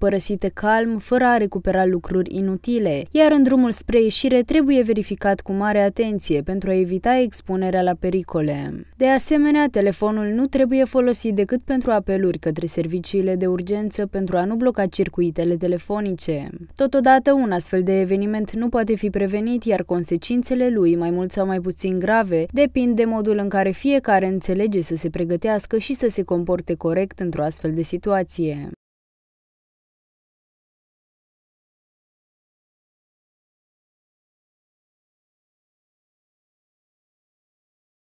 părăsite calm, fără a recupera lucruri inutile, iar în drumul spre ieșire trebuie verificat cu mare atenție pentru a evita expunerea la pericole. De asemenea, telefonul nu trebuie folosit decât pentru apeluri către serviciile de urgență pentru a nu bloca circuitele telefonice. Totodată, un astfel de eveniment nu poate fi prevenit, iar consecințele lui, mai mult sau mai puțin grave, depind de modul în care fiecare înțelege să se pregătească și să se comporte corect într-o astfel de situație.